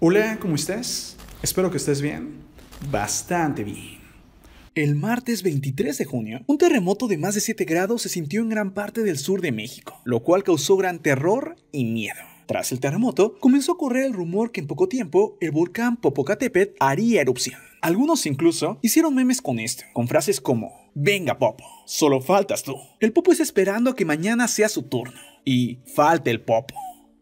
Hola, ¿cómo estás? Espero que estés bien. Bastante bien. El martes 23 de junio, un terremoto de más de 7 grados se sintió en gran parte del sur de México, lo cual causó gran terror y miedo. Tras el terremoto, comenzó a correr el rumor que en poco tiempo el volcán Popocatépetl haría erupción. Algunos incluso hicieron memes con esto, con frases como Venga Popo, solo faltas tú. El Popo está esperando a que mañana sea su turno. Y falta el Popo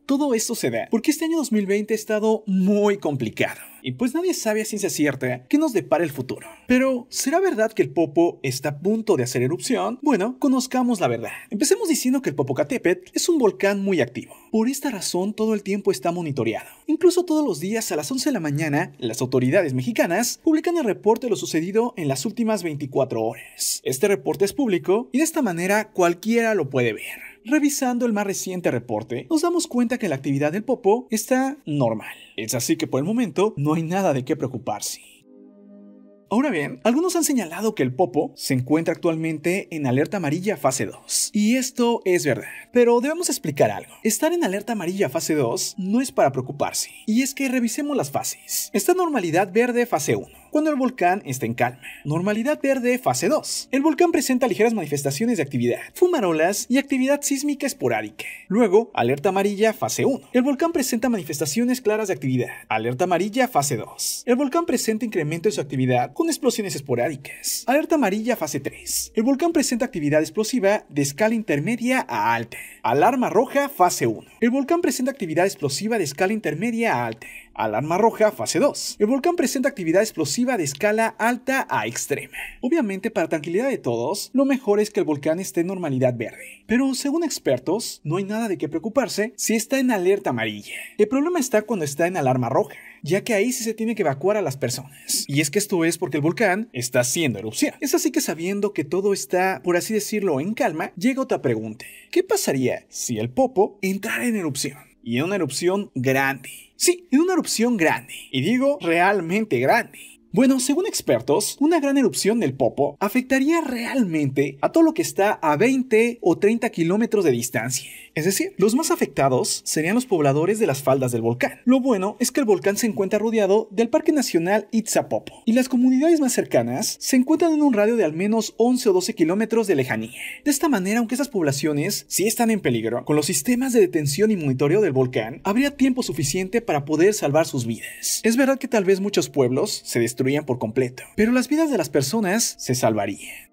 todo esto se da porque este año 2020 ha estado muy complicado y pues nadie sabe a ciencia cierta qué nos depara el futuro. Pero, ¿será verdad que el Popo está a punto de hacer erupción? Bueno, conozcamos la verdad. Empecemos diciendo que el Popocatépetl es un volcán muy activo. Por esta razón, todo el tiempo está monitoreado. Incluso todos los días a las 11 de la mañana, las autoridades mexicanas publican el reporte de lo sucedido en las últimas 24 horas. Este reporte es público y de esta manera cualquiera lo puede ver. Revisando el más reciente reporte, nos damos cuenta que la actividad del popo está normal. Es así que por el momento no hay nada de qué preocuparse. Ahora bien, algunos han señalado que el Popo se encuentra actualmente en alerta amarilla fase 2. Y esto es verdad. Pero debemos explicar algo. Estar en alerta amarilla fase 2 no es para preocuparse. Y es que revisemos las fases. Está normalidad verde fase 1 cuando el volcán está en calma. Normalidad verde fase 2. El volcán presenta ligeras manifestaciones de actividad, fumarolas y actividad sísmica esporádica. Luego, alerta amarilla fase 1. El volcán presenta manifestaciones claras de actividad. Alerta amarilla fase 2. El volcán presenta incremento de su actividad con explosiones esporádicas. Alerta amarilla fase 3. El volcán presenta actividad explosiva de escala intermedia a alta. Alarma roja fase 1. El volcán presenta actividad explosiva de escala intermedia a alta. Alarma roja, fase 2. El volcán presenta actividad explosiva de escala alta a extrema. Obviamente, para tranquilidad de todos, lo mejor es que el volcán esté en normalidad verde. Pero según expertos, no hay nada de qué preocuparse si está en alerta amarilla. El problema está cuando está en alarma roja, ya que ahí sí se tiene que evacuar a las personas. Y es que esto es porque el volcán está haciendo erupción. Es así que sabiendo que todo está, por así decirlo, en calma, llega otra pregunta. ¿Qué pasaría si el popo entrara en erupción? y en una erupción grande. Sí, en una erupción grande. Y digo realmente grande. Bueno, según expertos, una gran erupción del Popo afectaría realmente a todo lo que está a 20 o 30 kilómetros de distancia. Es decir, los más afectados serían los pobladores de las faldas del volcán. Lo bueno es que el volcán se encuentra rodeado del Parque Nacional Itzapopo y las comunidades más cercanas se encuentran en un radio de al menos 11 o 12 kilómetros de lejanía. De esta manera, aunque esas poblaciones sí están en peligro, con los sistemas de detención y monitoreo del volcán, habría tiempo suficiente para poder salvar sus vidas. Es verdad que tal vez muchos pueblos se destruyen por completo, pero las vidas de las personas se salvarían.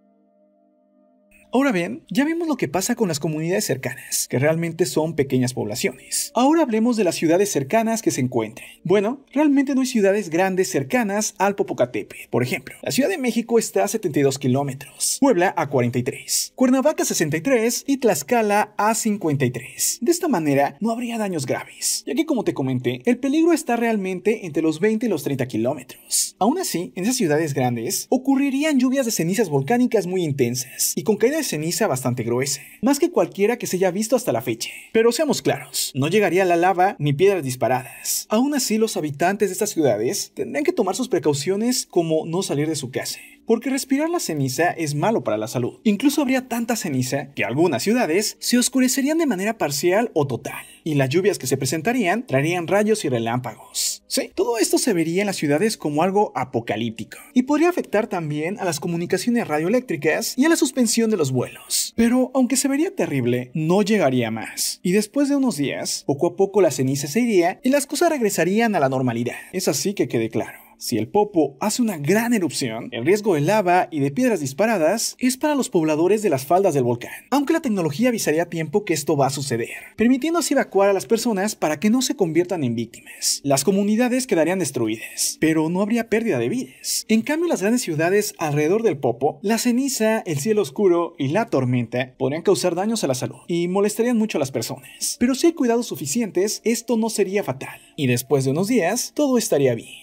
Ahora bien, ya vimos lo que pasa con las comunidades cercanas, que realmente son pequeñas poblaciones. Ahora hablemos de las ciudades cercanas que se encuentren. Bueno, realmente no hay ciudades grandes cercanas al Popocatepe. por ejemplo. La Ciudad de México está a 72 kilómetros, Puebla a 43, Cuernavaca a 63 y Tlaxcala a 53. De esta manera no habría daños graves, ya que como te comenté, el peligro está realmente entre los 20 y los 30 kilómetros. Aún así, en esas ciudades grandes ocurrirían lluvias de cenizas volcánicas muy intensas y con caídas ceniza bastante gruesa, más que cualquiera que se haya visto hasta la fecha. Pero seamos claros, no llegaría la lava ni piedras disparadas. Aún así, los habitantes de estas ciudades tendrían que tomar sus precauciones como no salir de su casa porque respirar la ceniza es malo para la salud. Incluso habría tanta ceniza que algunas ciudades se oscurecerían de manera parcial o total, y las lluvias que se presentarían traerían rayos y relámpagos. Sí, todo esto se vería en las ciudades como algo apocalíptico y podría afectar también a las comunicaciones radioeléctricas y a la suspensión de los vuelos. Pero aunque se vería terrible, no llegaría más. Y después de unos días, poco a poco la ceniza se iría y las cosas regresarían a la normalidad. Es así que quede claro. Si el Popo hace una gran erupción, el riesgo de lava y de piedras disparadas es para los pobladores de las faldas del volcán, aunque la tecnología avisaría a tiempo que esto va a suceder, permitiendo así evacuar a las personas para que no se conviertan en víctimas. Las comunidades quedarían destruidas, pero no habría pérdida de vidas. En cambio, las grandes ciudades alrededor del Popo, la ceniza, el cielo oscuro y la tormenta podrían causar daños a la salud y molestarían mucho a las personas. Pero si hay cuidados suficientes, esto no sería fatal. Y después de unos días, todo estaría bien.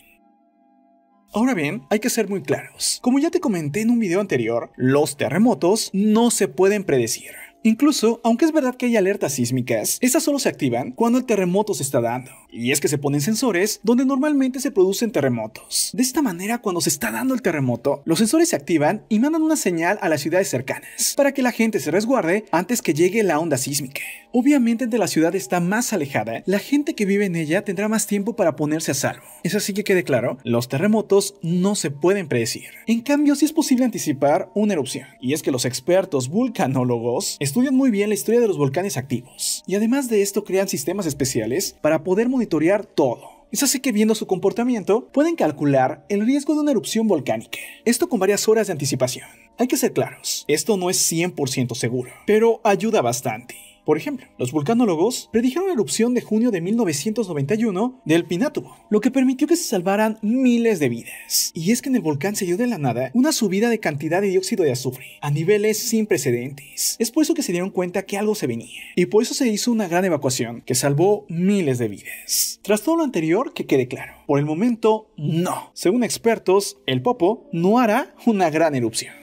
Ahora bien, hay que ser muy claros. Como ya te comenté en un video anterior, los terremotos no se pueden predecir. Incluso, aunque es verdad que hay alertas sísmicas, estas solo se activan cuando el terremoto se está dando y es que se ponen sensores donde normalmente se producen terremotos. De esta manera, cuando se está dando el terremoto, los sensores se activan y mandan una señal a las ciudades cercanas para que la gente se resguarde antes que llegue la onda sísmica. Obviamente, entre la ciudad está más alejada, la gente que vive en ella tendrá más tiempo para ponerse a salvo. Es así que quede claro, los terremotos no se pueden predecir. En cambio, sí es posible anticipar una erupción. Y es que los expertos vulcanólogos estudian muy bien la historia de los volcanes activos. Y además de esto, crean sistemas especiales para poder monitorear todo. Es así que viendo su comportamiento, pueden calcular el riesgo de una erupción volcánica. Esto con varias horas de anticipación. Hay que ser claros, esto no es 100% seguro, pero ayuda bastante. Por ejemplo, los vulcanólogos predijeron la erupción de junio de 1991 del Pinatubo, lo que permitió que se salvaran miles de vidas. Y es que en el volcán se dio de la nada una subida de cantidad de dióxido de azufre a niveles sin precedentes. Es por eso que se dieron cuenta que algo se venía. Y por eso se hizo una gran evacuación que salvó miles de vidas. Tras todo lo anterior, que quede claro. Por el momento, no. Según expertos, el Popo no hará una gran erupción.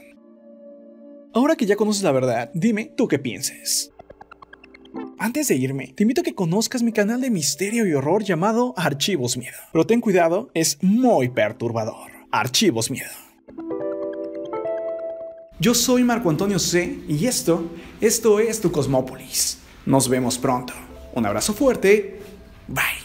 Ahora que ya conoces la verdad, dime tú qué piensas. Antes de irme, te invito a que conozcas mi canal de misterio y horror llamado Archivos Miedo. Pero ten cuidado, es muy perturbador. Archivos Miedo. Yo soy Marco Antonio C y esto, esto es tu Cosmópolis. Nos vemos pronto. Un abrazo fuerte. Bye.